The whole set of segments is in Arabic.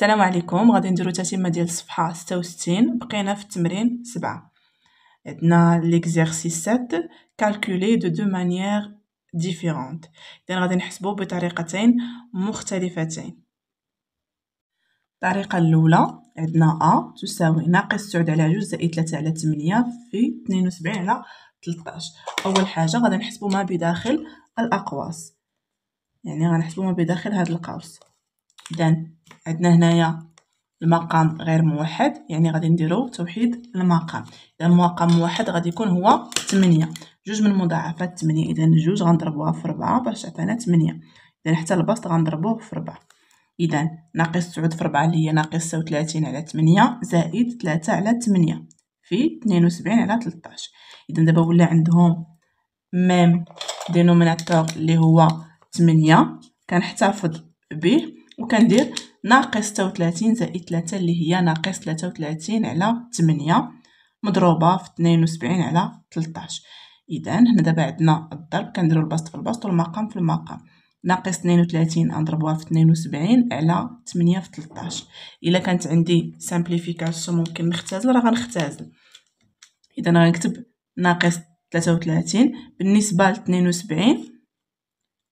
السلام عليكم غادي نديرو تتمه ديال الصفحه 66 بقينا في التمرين 7 عندنا ليكزيرسيس 7 كالكولي دو دو مانيير ديفيرونت اذا غادي نحسبو بطريقتين مختلفتين الطريقه الاولى عندنا ا تساوي ناقص 9 على 2 زائد 3 على 8 في 72 على 13 اول حاجه غادي نحسبو ما بداخل الاقواس يعني غنحسبو ما بداخل هذا القوس إذا عندنا هنايا المقام غير موحد يعني غادي نديرو توحيد المقام إذا المقام موحد غادي يكون هو 8 جوج من مضاعفات 8 إذا جوج غنضربوها في 4 باش تعطينا 8 إذا حتى البسط غنضربوه في 4 إذا ناقص 9 في 4 اللي هي ناقص 36 على 8 زائد 3 على 8 في 72 على 13 إذا دابا ولا عندهم ميم دينوميناتور اللي هو 8 كنحتفظ به وكندير ناقص وتلاتين زائد 3 اللي هي ناقص 33 على 8 مضروبه في 72 على 13 اذا هنا دابا عندنا الضرب كنديروا البسط في البسط والمقام في المقام ناقص 32 أنضربوها في 72 على 8 في 13 الا كانت عندي سامبليفيكاسيون ممكن نختزل راه غنختزل اذا غنكتب ناقص 33 بالنسبه ل 72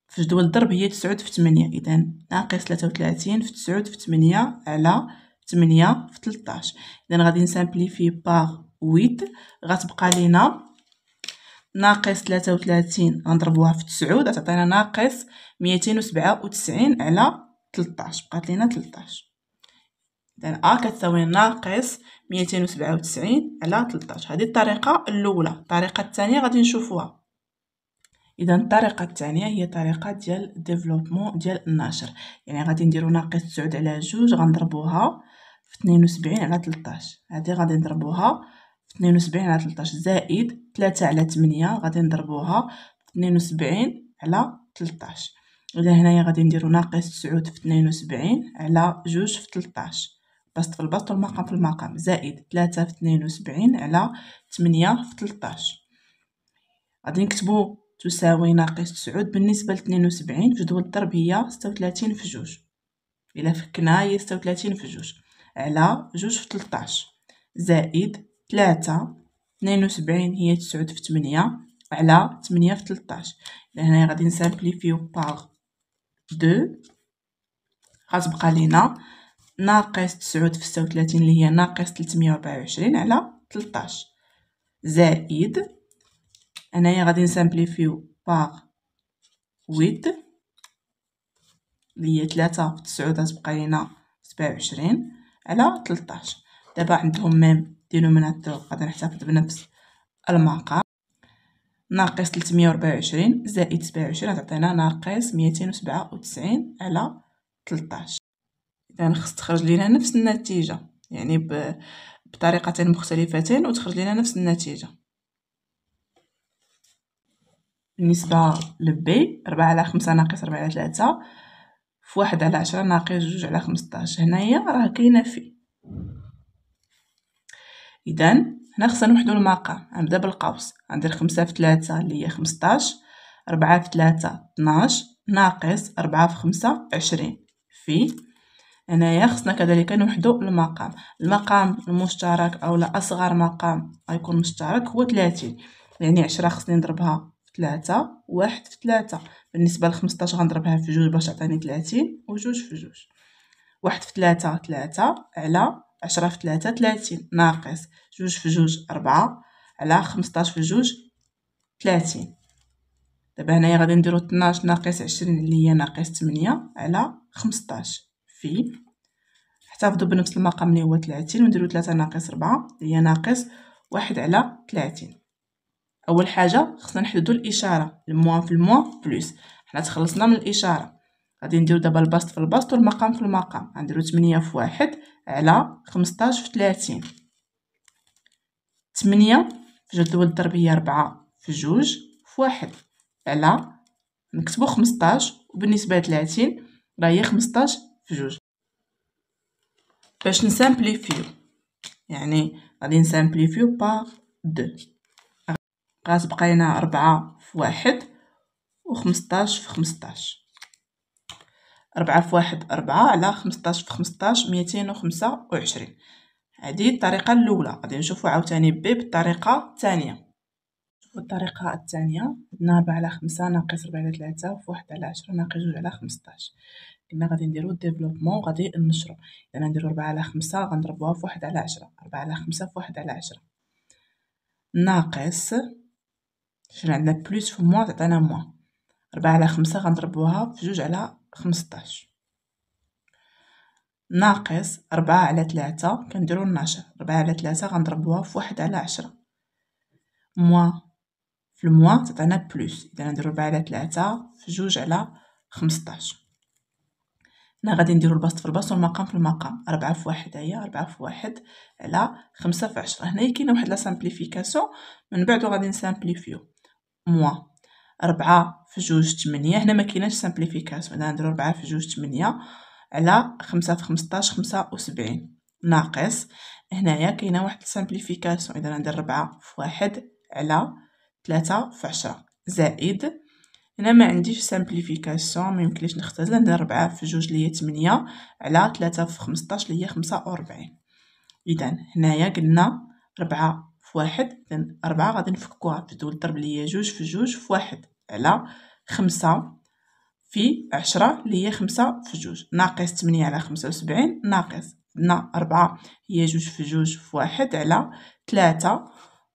في جدول الضرب هي تسعود في تمنية إذا ناقص ثلاثة وثلاثين في تسعود في تمنية على تمنية في تلتاش إذا غادي نسامبليفي باغ ويت غتبقى لينا ناقص ثلاثة وثلاثين غنضربوها في تسعود غتعطينا ناقص ميتين وسبعة وتسعين على تلطاش بقات لينا تلطاش إذا أ كتساوي ناقص ميتين وسبعة وتسعين على تلطاش هذه الطريقة الأولى الطريقة الثانية غادي نشوفوها اذا الطريقه الثانيه هي طريقه ديال ديفلوبمون ديال النشر يعني غادي نديرو ناقص 9 على 2 غنضربوها في 72 على 13 هذه غادي نضربوها في 72 على 13 زائد 3 على 8 غادي نضربوها في 72 على 13 اذا هنايا غادي نديرو ناقص 9 في 72 على 2 في 13 بسط في البسط والمقام في المقام زائد 3 في 72 على 8 في 13 غادي نكتبو تساوي ناقص تسعود بالنسبة لتنين وسبعين جدول الضرب هي ستة وثلاثين في جوج إلا فكنا هي ستة وثلاثين في جوج على جوج في تلطاش زائد تلاتة تنين وسبعين هي تسعود في تمنية على تمنية في تلطاش إلا هنايا غادي نسامبليفيو باغ دو غتبقى لينا ناقص تسعود في ستة وثلاثين اللي هي ناقص تلتمية وربعة وعشرين على تلطاش زائد هنايا غادي نسامبليفيو باغ ويت اللي هي تلاتة في تسعود غتبقى لينا سبعة وعشرين على تلطاش دابا عندهم ميم دينوميناتور غادي نحتفظ بنفس المقام ناقص تلتمية وربعة وعشرين زائد سبعة وعشرين غتعطينا ناقص ميتين وسبعة وتسعين على تلطاش إذا خص تخرج لينا نفس النتيجة يعني بطريقتين مختلفتين وتخرج لينا نفس النتيجة بالنسبة لبي ربعة على خمسة ناقص ربعة على ثلاثة في واحد على عشرة ناقص جوج على خمسطاش هنايا راه كاينة في إذا هنا خصنا نوحدو المقام غنبدا بالقوس غندير خمسة في ثلاثة اللي هي خمسطاش ربعة في ثلاثة طناش ناقص ربعة في خمسة عشرين في هنايا خصنا كذلك نوحدو المقام المقام المشترك أو لا أصغر مقام غيكون مشترك هو ثلاثين يعني عشرة خصني نضربها ثلاثة واحد في ثلاثة بالنسبة لخمسطاش غنضربها في جوج باش تعطيني ثلاثين وجوج في جوج واحد في ثلاثة ثلاثة على عشرة في ثلاثة ثلاثين ناقص جوج في جوج أربعة على خمسطاش في جوج ثلاثين دابا هنايا غادي نديرو 12 ناقص عشرين اللي هي ناقص تمنية على خمسطاش في احتفظوا بنفس المقام اللي هو ثلاثين ونديرو ثلاثة ناقص ربعة اللي هي ناقص واحد على ثلاثين اول حاجه خصنا نحددو الاشاره الموان في الموان بلس حنا تخلصنا من الاشاره غادي نديرو دابا البسط في البسط والمقام في المقام غنديرو 8 في 1 على 15 في 30 8 في جدول الضرب هي 4 في 2 في 1 على نكتبو 15 وبالنسبه ل 30 راه هي 15 في 2 باش نسامبليفيو يعني غادي نسامبليفيو باغ 2 بقات بقينا ربعة في واحد وخمسطاش في خمسطاش ربعة في واحد ربعة على خمسطاش في خمسطاش ميتين وخمسة وعشرين هذه الطريقة الأولى غادي نشوفو عاوتاني بي بالطريقة الثانية الطريقة الثانية عندنا ربعة على خمسة ناقص ربعة على ثلاثة في واحد على عشرة ناقص جوج على خمسطاش كنا غادي نديرو ديفلوبمون غادي نشرو يعني نديرو ربعة على خمسة غنضربوها في واحد على عشرة ربعة على خمسة في واحد على عشرة ناقص شنو عندنا بلوس في موان تعطينا موان ربعة على خمسة غنضربوها في جوج على خمسطاش ناقص ربعة على تلاتة كنديرو ناشر ربعة على تلاتة غنضربوها في واحد على عشرة موان في الموان تعطينا بلوس إذا نديرو ربعة على تلاتة في جوج على خمسطاش هنا غادي نديرو البسط في البسط والمقام في المقام ربعة في واحد هي ربعة في واحد على خمسة في عشرة هنايا كاينه واحد لا سامبليفيكاسيون من بعد غادي نسامبليفيو موا ربعة في جوج تمنية هنا ما سامبليفيكاسيو سامبليفيكاسيون هنا نديرو ربعة في جوج تمنية على خمسة في خمسطاش خمسة وسبعين ناقص هنايا كاينه واحد سامبليفيكاسيو اذا ندير ربعة في واحد على ثلاثة في عشرة زائد هنا ما عنديش سامبليفيكاسيون ما يمكنليش نختزل ندير ربعة في جوج ليا تمنية على ثلاثة في خمسطاش ليا خمسة وربعين اذا هنايا قلنا ربعة في واحد إذن ربعة غادي نفكوها بدو ضرب ليا جوج في جوج في واحد على خمسة في عشرة اللي هي خمسة في جوج ناقص تمنية على خمسة وسبعين ناقص عندنا ربعة هي جوج في جوج في واحد على ثلاثة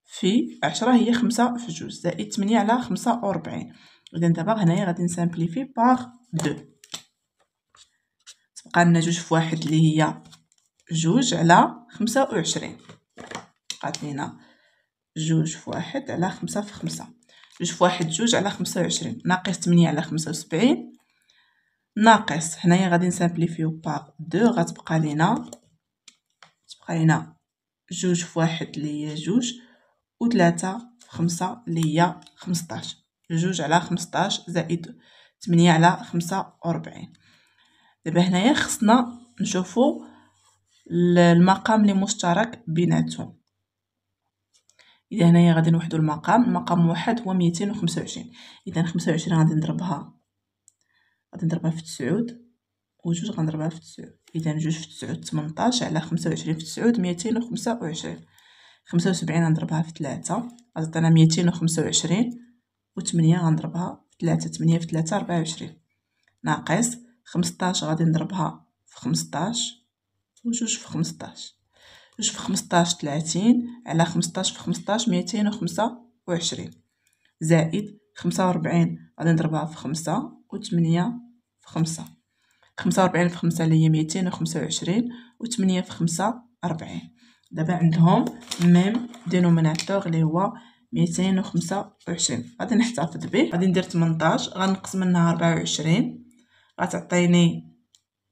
في عشرة هي خمسة في جوج زائد تمنية على خمسة وربعين إذا دابا هنايا غادي نسامبليفي باغ دو تبقى لنا جوج في واحد اللي هي جوج على خمسة وعشرين بقات لينا جوج في واحد على خمسة في خمسة جوج في واحد جوج على خمسة وعشرين ناقص تمنية على خمسة وسبعين ناقص هنايا غادي نسامبليفيو باغ دو غتبقى لينا تبقى لينا جوج في واحد اللي هي جوج تلاتة في خمسة اللي هي خمسطاش جوج على خمسطاش زائد تمنية على خمسة وربعين دابا هنايا خصنا نشوفو المقام اللي مشترك بيناتهم إذا هنايا غادي نوحدو المقام المقام واحد هو ميتين وخمسة وعشرين إذا خمسة وعشرين غادي نضربها غادي نضربها في تسعود وجوج غنضربها في تسعود إذا جوج في تسعود تمنطاش على خمسة وعشرين في تسعود ميتين وخمسة وعشرين خمسة وسبعين غنضربها في تلاتة غتعطينا ميتين وخمسة وعشرين وتمنية غنضربها في تلاتة تمنية في تلاتة ربعة وعشرين ناقص خمسطاش غادي نضربها في خمسطاش وجوج في خمسطاش جوج في خمسطاش تلاتين على خمسطاش في خمسطاش ميتين وخمسة وعشرين زائد خمسة وربعين غادي نضربها في خمسة وتمنية في خمسة خمسة وربعين في خمسة اللي هي ميتين وخمسة وعشرين وتمنية في خمسة ربعين دابا عندهم ميم دينوميناتور اللي هو ميتين وخمسة وعشرين غادي نحتفظ به غادي ندير تمنطاش غنقص منها ربعة وعشرين غتعطيني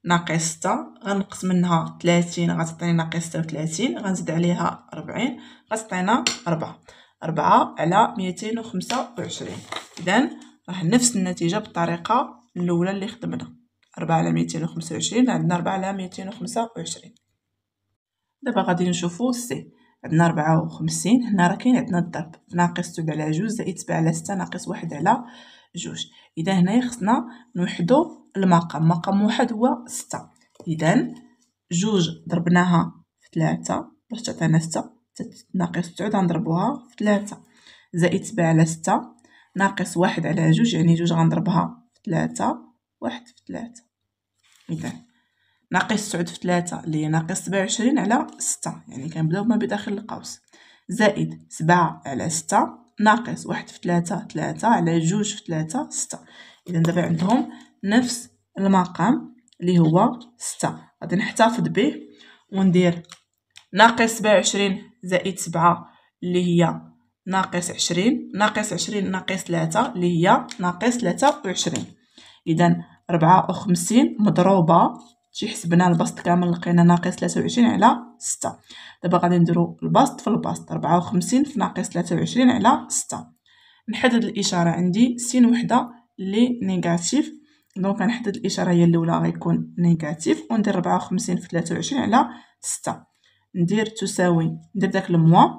ناقص ستة غنقص منها تلاتين غتعطينا ناقص ستة وتلاتين غنزيد عليها ربعين غتعطينا ربعة ربعة على ميتين وخمسة وعشرين إذن راه نفس النتيجة بالطريقة الأولى اللي خدمنا ربعة على ميتين وخمسة وعشرين عندنا ربعة على ميتين وخمسة وعشرين دابا غادي نشوفو سي عندنا ربعة وخمسين هنا راه كاين عندنا الضرب ناقص 2 على جوج زائد 7 على ستة ناقص واحد على جوج اذا هنايا خصنا نوحدو المقام مقام واحد هو ستة اذا جوج ضربناها في ثلاثة باش تعطينا ستة ناقص تسعود غنضربوها في ثلاثة زائد سبعة على ستة ناقص واحد على جوج يعني جوج غنضربها في ثلاثة واحد في ثلاثة اذا ناقص تسعود في ثلاثة اللي هي ناقص سبعة وعشرين على ستة يعني كنبداو ما بداخل القوس زائد سبعة على ستة ناقص واحد في ثلاثة ثلاثة على جوج في ثلاثة ستة إذا دابا عندهم نفس المقام اللي هو ستة غادي نحتفظ به وندير ناقص سبعة وعشرين زائد سبعة اللي هي ناقص عشرين ناقص عشرين ناقص ثلاثة اللي هي ناقص ثلاثة وعشرين إذا ربعة وخمسين مضروبة شي حسبنا البسط كامل لقينا ناقص 23 على 6 دابا غادي نديرو البسط في البسط 54 في ناقص 23 على 6 نحدد الاشاره عندي سين وحده لي نيجاتيف دونك غنحدد الاشاره هي الاولى غيكون نيجاتيف وندير 54 في 23 على 6 ندير تساوي ندير داك الموا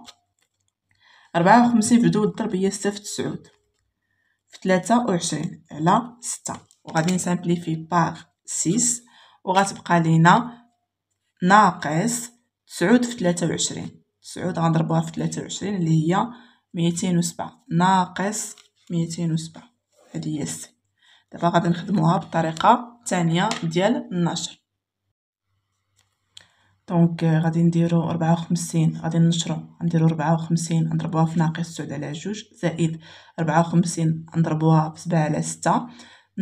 54 في جدول الضرب هي ستة في 9 في 23 على 6 وغادي نسامبليفي باغ 6 وغتبقى لينا ناقص تسعود في تلاتة وعشرين تسعود غنضربوها في تلاتة وعشرين اللي هي ميتين وسبعة ناقص ميتين وسبعة هذه هي السي دابا غادي نخدموها بالطريقة تانية ديال النشر دونك غادي نديرو ربعة وخمسين غادي نشرو غنديرو ربعة وخمسين نضربوها في ناقص تسعود على جوج زائد ربعة وخمسين نضربوها في سبعة على ستة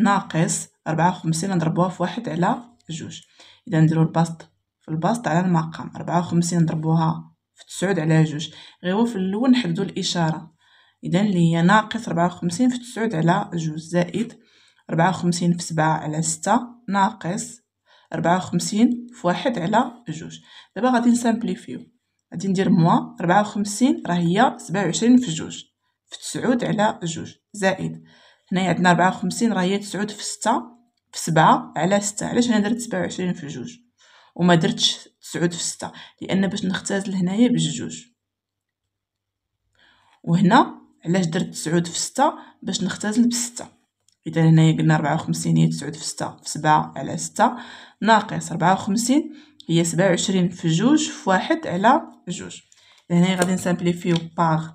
ناقص ربعة وخمسين نضربوها في واحد على جوج اذا نديرو البسط في البسط على المقام ربعة وخمسين نضربوها في تسعود على جوج غير هو في الاول نحددو الاشاره اذا اللي هي ناقص ربعة وخمسين في تسعود على جوج زائد ربعة وخمسين في سبعة على ستة ناقص ربعة وخمسين في واحد على جوج دابا غادي نسامبليفيو غادي ندير موا ربعة وخمسين راه هي سبعة وعشرين في جوج في تسعود على جوج زائد هنايا عندنا ربعة وخمسين راه هي تسعود في ستة في سبعة على ستة علاش انا درت سبعة وعشرين في جوج وما درتش تسعود في ستة لان باش نختزل هنايا بجوج وهنا علاش درت تسعود في ستة باش نختزل بستة اذا هنايا قلنا ربعة وخمسين هي تسعود في ستة في سبعة على ستة ناقص ربعة وخمسين هي سبعة وعشرين في جوج في واحد على جوج هنايا غادي نسامبليفيو باغ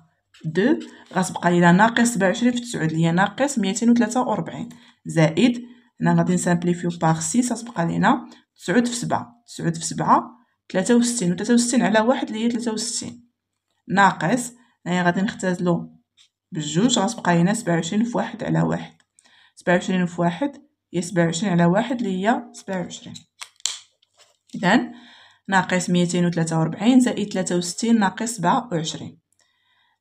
دو غتبقى لينا ناقص سبعة وعشرين في تسعود هي ناقص ميتين وتلاتة وربعين زائد هنا غادي نسامبليفيو باغ 6 غتبقى لينا 9 في 7 9 في 7 63 و 63 على واحد اللي هي 63 ناقص هنايا غادي نختازلو بجوج غتبقى لينا 27 في واحد على واحد 27 في واحد هي 27 على واحد اللي هي 27 إذن ناقص 243 زائد 63 ناقص 27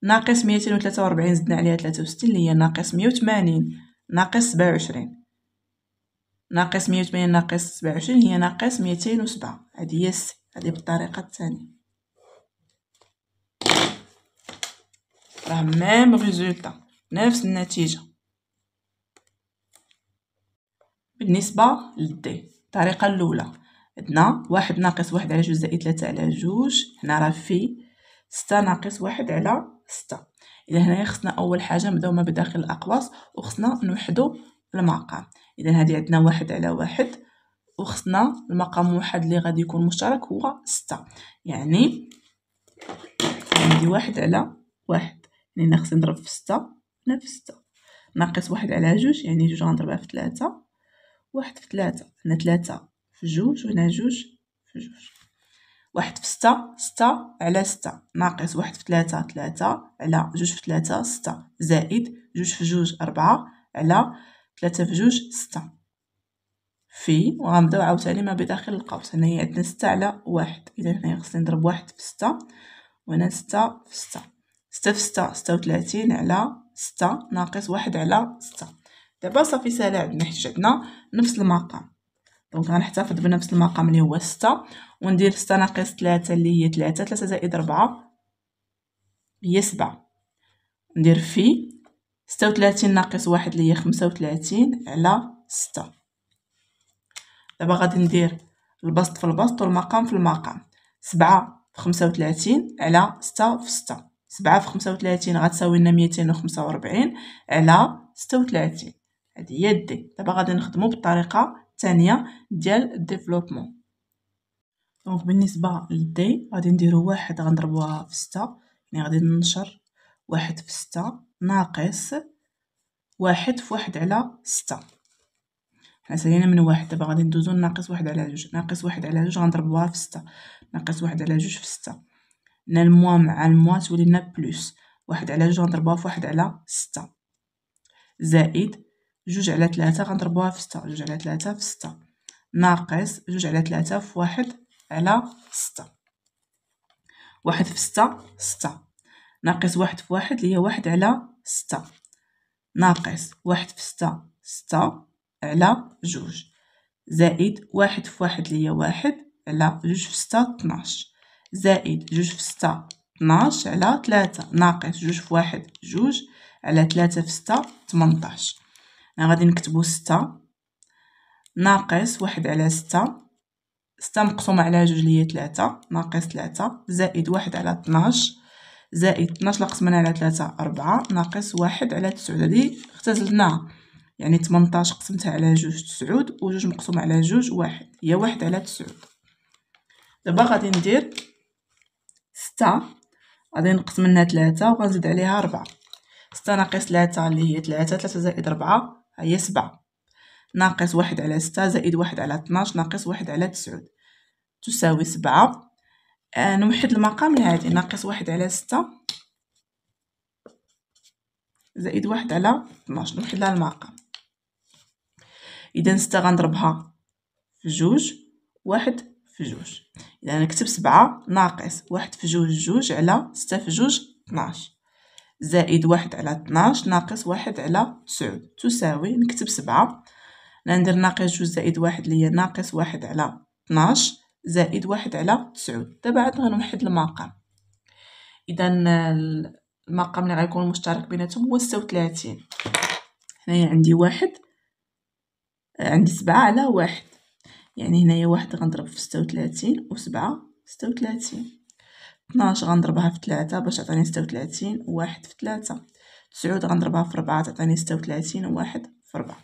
ناقص 243 زدنا عليها 63 اللي هي ناقص 180 ناقص 27 ناقص مية وثمانين ناقص سبعة وعشرين هي ناقص ميتين وسبعة هادي هي السي هادي بالطريقة الثانية راه ميم غيزولطا نفس النتيجة بالنسبة للدي الطريقة الأولى عندنا واحد ناقص واحد على جوج زائد تلاتة على جوج هنا راه في ستة ناقص واحد على ستة إذا هنايا خصنا أول حاجة نبداو ما بداخل الأقواس وخصنا نوحدو المقام اذا هذه عندنا واحد على واحد وخصنا المقام واحد اللي غادي يكون مشترك هو ستة يعني عندي واحد على واحد يعني خصني نضرب في ستة هنا في ستة ناقص واحد على جوج يعني جوج غنضربها في ثلاثة واحد في ثلاثة هنا ثلاثة في جوج وهنا جوج في جوج واحد في ستة ستة على ستة ناقص واحد في ثلاثة ثلاثة على جوج في ثلاثة ستة زائد جوج في جوج أربعة على ثلاثة في جوج ستة في وغنبداو عاوتاني ما بداخل القوس هنا هي عندنا ستة على واحد إذا هنا خصني نضرب واحد في ستة وهنا ستة في ستة ستة في ستة ستة وثلاثين على ستة ناقص واحد على ستة دابا صافي سالا عندنا حيت عندنا نفس المقام دونك غنحتفظ بنفس المقام اللي هو ستة وندير ستة ناقص ثلاثة اللي هي ثلاثة ثلاثة زائد ربعة هي سبعة ندير في ستة وثلاثين ناقص واحد اللي هي خمسة وثلاثين على ستة دابا غادي ندير البسط في البسط والمقام في المقام سبعة في خمسة وثلاثين على ستة في ستة سبعة في خمسة وثلاثين غتساوي لنا ميتين وخمسة وربعين على ستة وثلاثين هادي هي الدي دابا غادي نخدمو بالطريقة الثانية ديال الديفلوبمون دونك بالنسبة للدي غادي نديرو واحد غنضربوها في ستة يعني غادي ننشر واحد في ستة ناقص واحد في واحد على ستة حنا سالينا من واحد دابا غادي ندوزو لناقص واحد على جوج ناقص واحد على جوج غنضربوها في ستة ناقص واحد على جوج في ستة هنا الموا مع الموا تولي لنا بلوس واحد على جوج غنضربوها في واحد على ستة زائد جوج على تلاتة غنضربوها في ستة جوج على تلاتة في ستة ناقص جوج على تلاتة في واحد على ستة واحد في ستة ستة ناقص واحد في واحد اللي هي واحد على ستة ناقص واحد في ستة ستة على جوج زائد واحد في واحد اللي هي واحد على جوج في ستة تناش زائد جوج في ستة تناش على تلاتة ناقص جوج في واحد جوج على تلاتة في ستة تمنطاش أنا غادي نكتبو ستة ناقص واحد على ستة ستة مقسومة على جوج اللي هي تلاتة ناقص تلاتة زائد واحد على تناش زائد 12 8 على 3 4 ناقص 1 على 9 هذه اختزلنا يعني 18 قسمتها على جوج تسعود وجوج مقسوم على جوج واحد هي واحد على تسعود دابا غادي ندير ستة غادي نقسم منها 3 وغنزيد عليها ربعة ستة ناقص 3 اللي هي 3 3 زائد ربعة هي سبعة ناقص واحد على ستة زائد واحد على 12 ناقص واحد على تسعود تساوي سبعة آه، نوحد المقام العادي ناقص واحد على ستة زائد واحد على 12 نوحد لها المقام اذا ستة غنضربها في جوج واحد في جوج اذا نكتب سبعة ناقص واحد في جوج جوج على ستة في جوج 12 زائد واحد على 12 ناقص واحد على تسعود تساوي نكتب سبعة ندير ناقص جوج زائد واحد ليا ناقص واحد على 12 زائد واحد على تسعود دابا عندنا غنوحد المقام اذا المقام اللي غيكون مشترك بيناتهم هو ستة وتلاتين هنايا عندي واحد آه، عندي سبعة على واحد يعني هنايا واحد غنضرب في ستة وثلاثين وسبعة ستة وثلاثين اثناش غنضربها في ثلاثة باش تعطيني ستة وثلاثين وواحد في ثلاثة تسعود غنضربها في ربعة تعطيني ستة وثلاثين وواحد في ربعة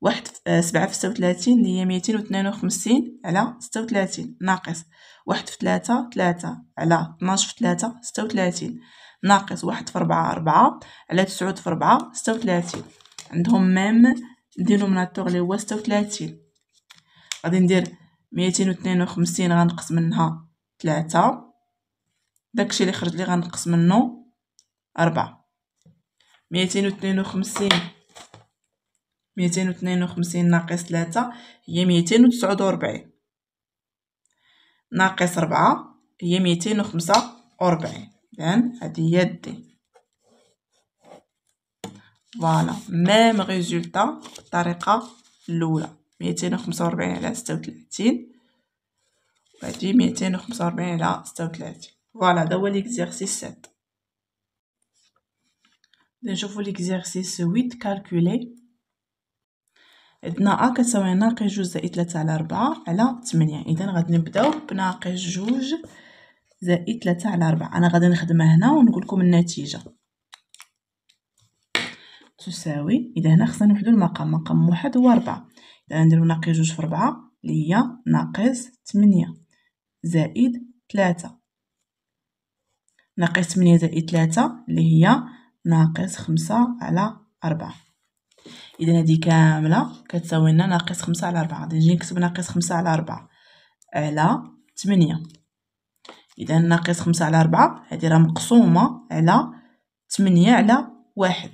واحد آه، سبعة في ستة وتلاتين اللي هي ميتين واثنين وخمسين على ستة وتلاتين ناقص واحد في ثلاثة ثلاثة على اثناش في ثلاثة ستة وتلاتين ناقص واحد في ربعة ربعة على تسعود في ربعة ستة وتلاتين عندهم ميم دينوميناتور اللي هو ستة وتلاتين غادي ندير ميتين واثنين وخمسين غنقص منها ثلاثة داكشي اللي خرج لي غنقص منو أربعة ميتين واثنين وخمسين ميتين وتنين وخمسين ناقص تلاتة هي ميتين وتسعود وربعين ناقص ربعة هي ميتين وخمسة وربعين إذن هادي هي دي فوالا ميم غيزولطا بالطريقة الأولى ميتين وخمسة وربعين على ستة وتلاتين وهادي ميتين وخمسة وربعين على ستة وتلاتين فوالا هدا هو ليكزيرسيس سات نشوفو ليكزيرسيس ويت كالكولي عندنا أ كتساوي ناقص جوج زائد تلاتة على ربعة على تمنية إذا غادي نبداو بناقص جوج زائد تلاتة على ربعة أنا غادي نخدمها هنا ونقولكم النتيجة تساوي إذا هنا خصنا نوحدو المقام مقام واحد هو ربعة إذا نديرو ناقص جوج في ربعة لي هي ناقص تمنية زائد تلاتة ناقص تمنية زائد تلاتة لي هي ناقص خمسة على أربعة إذا هادي كاملة كتساوي لنا ناقص خمسة على ربعة غادي نجي نكتب ناقص خمسة على ربعة على تمنية إذا ناقص خمسة على ربعة هادي راه مقسومة على تمنية على واحد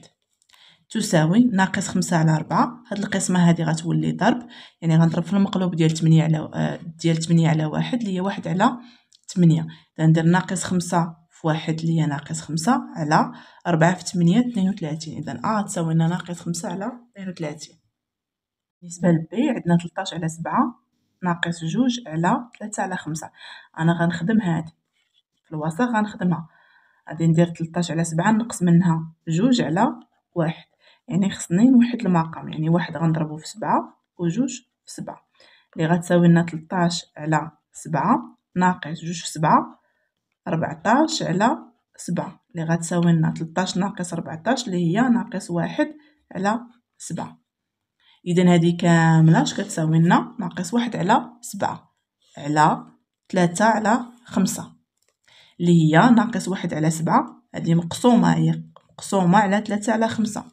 تساوي ناقص خمسة على ربعة هاد القسمة هادي غتولي ضرب يعني غنضرب في المقلوب ديال تمنية على ديال تمنية على واحد اللي هي واحد على تمنية ندير ناقص خمسة في واحد اللي هي ناقص خمسة على أربعة في تمنية اثنين وثلاثين إذا أ آه، لنا ناقص خمسة على اثنين وثلاثين بالنسبة لبي عندنا تلتاش على سبعة ناقص جوج على ثلاثة على خمسة أنا غنخدم هاد في الوسط غنخدمها غادي ندير تلتاش على سبعة نقص منها جوج على واحد يعني خصني نوحد المقام يعني واحد غنضربو في سبعة وجوج في سبعة اللي غتساوي لنا تلتاش على سبعة ناقص جوج في سبعة ربعتاش على سبعة اللي غتساوي لنا تلطاش ناقص ربعتاش اللي هي ناقص واحد على سبعة إذا هذه كاملة اش كتساوي لنا ناقص واحد على سبعة على تلاتة على خمسة اللي هي ناقص واحد على سبعة هذه مقسومة هي مقسومة على تلاتة على خمسة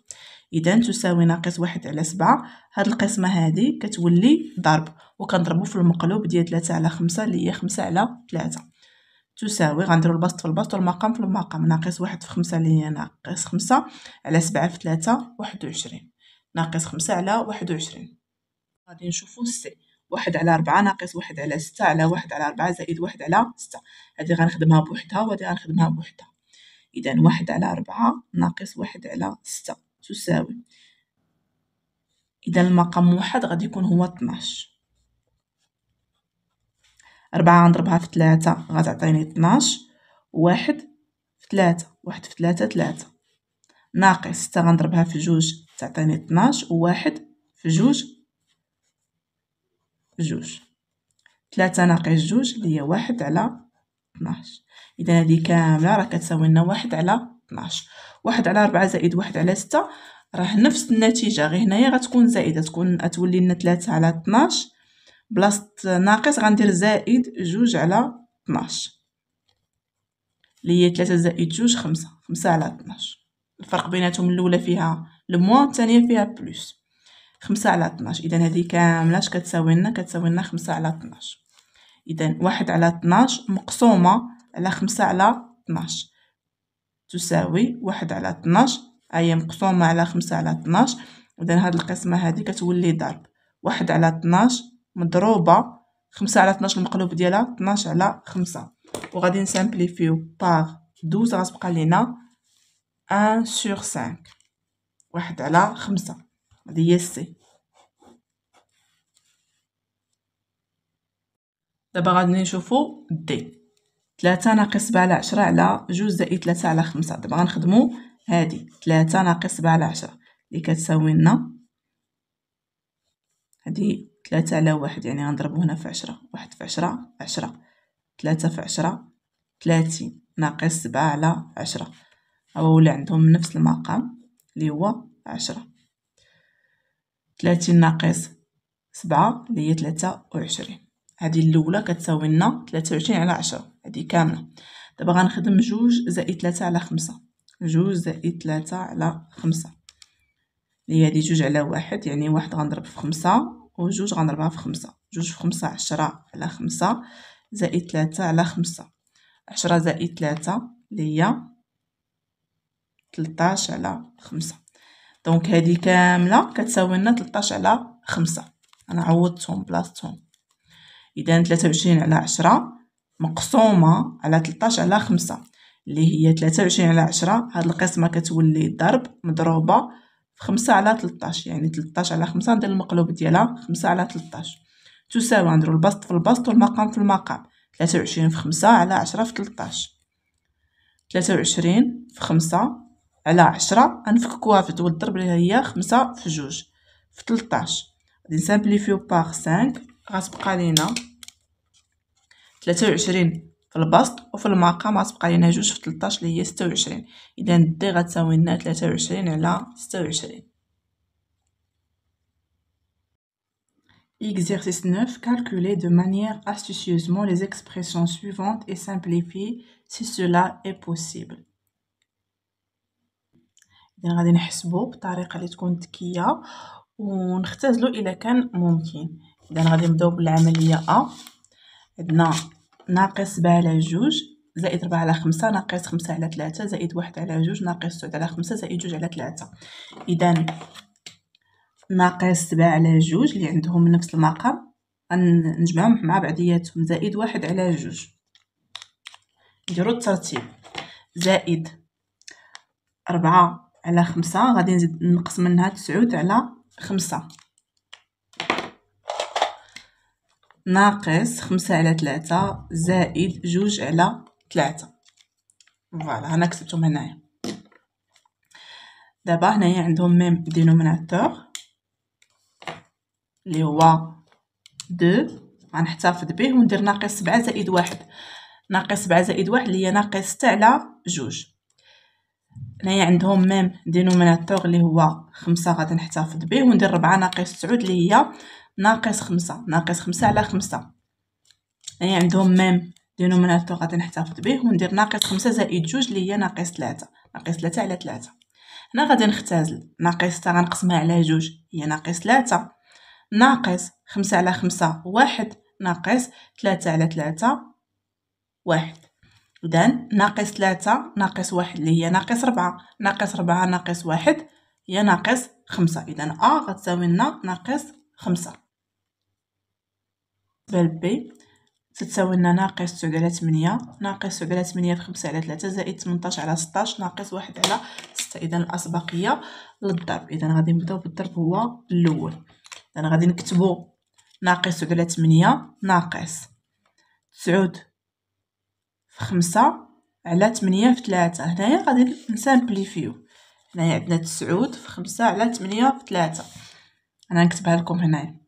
إذا تساوي ناقص واحد على سبعة هاد القسمة هادي كتولي ضرب وكنضربو في المقلوب ديال تلاتة على خمسة اللي هي خمسة على تلاتة تساوي غنديرو البسط في البسط والمقام في المقام ناقص واحد في خمسة اللي هي ناقص خمسة على سبعة في ثلاثة واحد وعشرين ناقص خمسة على واحد وعشرين غادي نشوفو سي واحد على ربعة ناقص واحد على ستة على واحد على ربعة زائد واحد على ستة هادي غنخدمها بوحدها وهادي غنخدمها بوحدها إذا واحد على ربعة ناقص واحد على ستة تساوي إذا المقام واحد غادي يكون هو اثناش ربعة غنضربها في تلاتة غتعطيني طناش واحد في تلاتة واحد في تلاتة تلاتة ناقص ستة غنضربها في جوج تعطيني طناش وواحد في جوج في جوج تلاتة ناقص جوج اللي هي واحد على طناش إذا هذه كاملة راه كتساوي لنا واحد على طناش واحد على ربعة زائد واحد على ستة راه نفس النتيجة غير هنايا غتكون زائدة تكون أتولي لنا تلاتة على طناش بلاصة ناقص غندير زائد جوج على طناش اللي هي تلاتة زائد جوج خمسة خمسة على طناش الفرق بيناتهم الأولى فيها لموا الثانية فيها بلوس خمسة على طناش إذا هذه كاملة اش كتساوي لنا كتساوي لنا خمسة على طناش إذا واحد على طناش مقسومة على خمسة على طناش تساوي واحد على طناش هي مقسومة على خمسة على طناش إذا هاد القسمة هادي كتولي ضرب واحد على طناش مضروبة خمسة على طناش المقلوب ديالها طناش على خمسة وغادي نسامبليفيو باغ دوز غتبقى لينا ان سيغ سانك واحد على خمسة هادي هي سي دابا غادي نشوفو دي تلاتة ناقص سبعة على عشرة على جوج زائد تلاتة على خمسة دابا غنخدمو هادي تلاتة ناقص سبعة على عشرة لي كتساوي لنا هادي ثلاثة على واحد يعني غنضربو هنا في عشرة واحد في عشرة عشرة ثلاثة في عشرة ثلاثين ناقص سبعة على عشرة أو ولا عندهم نفس المقام اللي هو عشرة ثلاثين ناقص سبعة اللي هي ثلاثة وعشرين هذه الأولى كتساوي لنا ثلاثة وعشرين على عشرة هذه كاملة دابا غنخدم جوج زائد ثلاثة على خمسة جوج زائد ثلاثة على خمسة اللي هي هذه جوج على واحد يعني واحد غنضرب في خمسة وجوج غنضربها في خمسة جوج في خمسة عشرة على خمسة زائد ثلاثة على خمسة عشرة زائد ثلاثة اللي هي تلتاش على خمسة دونك هادي كاملة كتساوي لنا تلتاش على خمسة أنا عوضتهم بلاصتهم إذا تلاتة وعشرين على عشرة مقسومة على تلتاش على خمسة اللي هي تلاتة وعشرين على عشرة هاد القسمة كتولي ضرب مضروبة خمسة على تلتاش يعني تلتاش على خمسة ندير المقلوب ديالها خمسة على تلتاش تساوي نديرو البسط في البسط والمقام في المقام تلاتة وعشرين في خمسة على عشرة في تلتاش تلاتة وعشرين في خمسة على عشرة غنفككوها في دول الضرب اللي هي خمسة في جوج في تلتاش غادي نسامبليفيو باغ سانك غتبقى لينا تلاتة وعشرين في البسط وفي المعقة ما تبقى لينا جوج في 13 اللي هي 26 اذا دي غتساوي لنا 23 على 26 Exercice 9. Calculez de manière astucieusement les expressions suivantes et simplifiez si cela est possible. إذا غادي نحسبو بطريقة اللي تكون ذكية ونختزلو إلا كان ممكن إذا غادي نبداو بالعملية أ عندنا ناقص سبعة على جوج زائد ربعة على خمسة ناقص خمسة على تلاتة زائد واحد على جوج ناقص تسعود على خمسة زائد جوج على تلاتة إذا ناقص سبعة على جوج اللي عندهم نفس المقام غنجمعهم مع بعضياتهم زائد واحد على جوج نديرو الترتيب زائد ربعة على خمسة غادي نزيد نقص منها تسعود على خمسة ناقص خمسة على ثلاثة زائد جوج على ثلاثة فوالا أنا كتبتهم هنايا دابا هنايا عندهم ميم دينوميناتور اللي هو دو غنحتفظ به وندير ناقص سبعة زائد واحد ناقص سبعة زائد واحد اللي هي ناقص ستة على جوج هنايا عندهم ميم دينوميناتور اللي هو خمسة غادي نحتفظ به وندير ربعة ناقص تسعود اللي هي ناقص خمسة ناقص خمسة على خمسة يعني عندهم ميم دينوميناتور غادي نحتفظ به وندير ناقص خمسة زائد جوج اللي هي ناقص ثلاثة ناقص ثلاثة على ثلاثة هنا غادي نختازل ناقص ستة غنقسمها على جوج هي ناقص ثلاثة ناقص خمسة على خمسة واحد ناقص ثلاثة على ثلاثة واحد إذن ناقص ثلاثة ناقص واحد اللي هي ناقص ربعة ناقص ربعة ناقص واحد هي ناقص خمسة إذن أ غتساوي لنا ناقص خمسة سالب بي تتساوي لنا ناقص تسعود على تمنية ناقص تسعود على تمنية في خمسة على تلاتة زائد تمنطاش على ستاش ناقص واحد على ستة إذا الأسبقية للضرب إذا غادي نبداو بالضرب هو اللول إذا غادي نكتبو ناقص تسعود على تمنية ناقص تسعود في خمسة على تمنية في تلاتة هنايا غادي نسامبليفيو هنايا عندنا تسعود في خمسة على تمنية في تلاتة أنا نكتبها لكم هنايا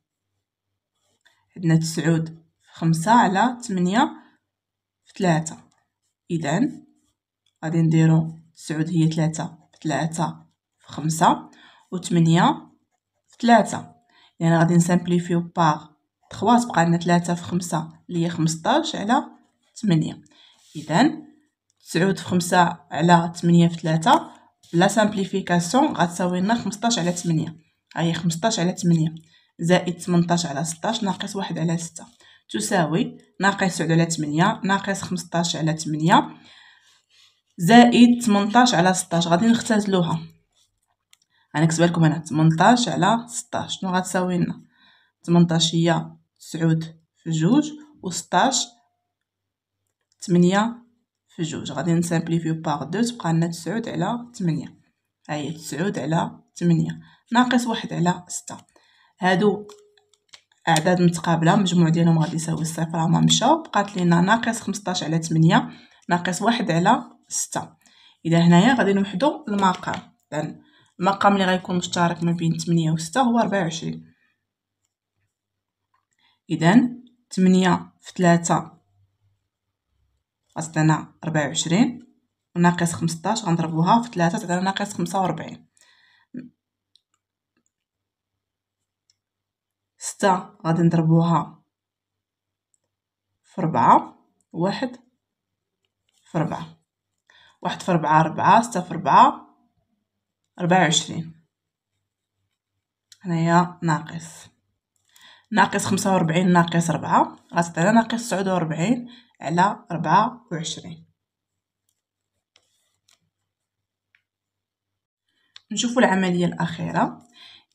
عندنا تسعود في خمسة على تمنية في ثلاثة إذا غادي نديرو تسعود هي ثلاثة في ثلاثة في خمسة وثمانية في ثلاثة يعني غادي نسامبليفيو باغ تخوا تبقى عندنا ثلاثة في خمسة اللي هي خمسطاش على تمنية إذا تسعود في خمسة على تمنية في ثلاثة لا سامبليفيكاسيون غتساوي لنا خمسطاش على تمنية هي خمسطاش على تمنية زائد 18 على 16 ناقص 1 على 6 تساوي ناقص سبعة على 8 ناقص 15 على 8 زائد 18 على 16 غادي نختزلوها غنكتبها لكم هنا 18 على 16 شنو غتساوي لنا 18 هي 9 في 2 و 16 8 في 2 غادي نسامبليفيو باغ 2 تبقى لنا 9 على 8 ها هي 9 على 8 ناقص 1 على 6 هادو اعداد متقابله مجموع ديالهم غادي يساوي الصفر هما مشاو بقات لينا ناقص 15 على 8 ناقص واحد على 6 اذا هنايا غادي نوحدو المقام إذا المقام اللي غيكون مشترك ما بين 8 و 6 هو 24 اذا 8 في 3 غتعطينا 24 وناقص 15 غنضربوها في 3 تعطينا ناقص 45 ستة غادي نضربوها في ربعة واحد في ربعة واحد في ربعة ربعة ستة في ربعة ربعة وعشرين هنايا ناقص ناقص خمسة وربعين ناقص ربعة غتعطينا ناقص تسعود وربعين على ربعة وعشرين نشوفوا العملية الأخيرة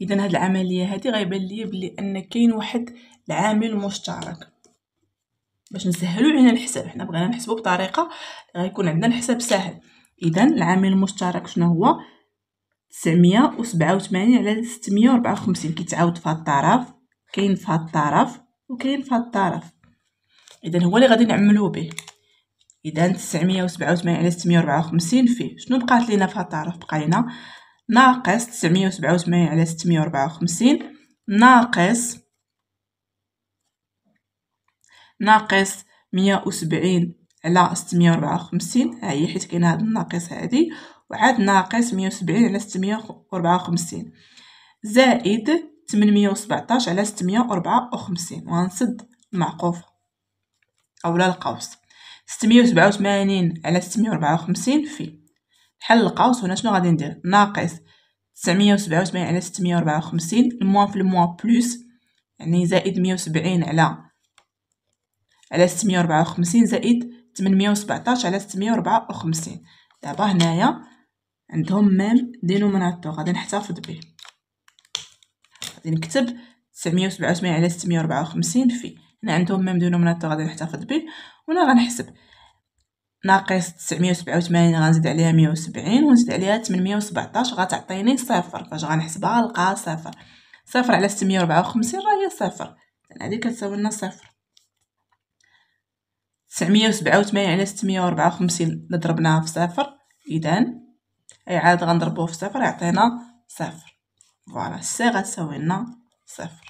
اذا هاد العمليه هادي غيبان ليا بلي ان كاين واحد العامل مشترك باش نسهلو علينا الحساب حنا بغينا نحسبو بطريقه غيكون عندنا الحساب سهل اذا العامل المشترك شنو هو 987 على 654 كيتعاود في هاد الطرف كاين في هاد الطرف وكاين في هاد الطرف اذا هو اللي غادي نعملو به اذا 987 على 654 فيه شنو بقات لينا في هاد الطرف بقى لينا ناقص تسعمية وسبعة وثمانين على ستمية وربعة وخمسين ناقص ناقص مية وسبعين على ستمية وربعة وخمسين هاهي حيت كاين هاد الناقص هادي وعاد ناقص مية وسبعين على ستمية وربعة وخمسين زائد تمنمية وسبعطاش على ستمية وربعة وخمسين وغنسد المعقوف أولا القوس ستمية وسبعة وثمانين على ستمية وربعة وخمسين في بحال القوس هنا شنو غادي ندير ناقص تسعمية وسبعة وسبعين على ستمية وربعة وخمسين الموان في الموان بلوس يعني زائد مية وسبعين على على ستمية وربعة وخمسين زائد تمنمية وسبعطاش على ستمية وربعة وخمسين دابا هنايا عندهم ميم دينوميناتور غادي نحتفظ به غادي نكتب تسعمية وسبعة وسبعين على ستمية وربعة وخمسين في هنا عندهم ميم دينوميناتور غادي نحتفظ به وهنا غنحسب ناقص تسعمية وسبعة وثمانين غنزيد عليها مية وسبعين ونزيد عليها 817 غتعطيني صفر فاش غنحسبها غنلقاها صفر صفر على ستمية وربعة وخمسين راه هي صفر هادي كتساوي لنا صفر تسعمية وسبعة وثمانين على ستمية وربعة وخمسين ضربناها في صفر إذا عاد غنضربوه في صفر يعطينا صفر فوالا سي غتساوي لنا صفر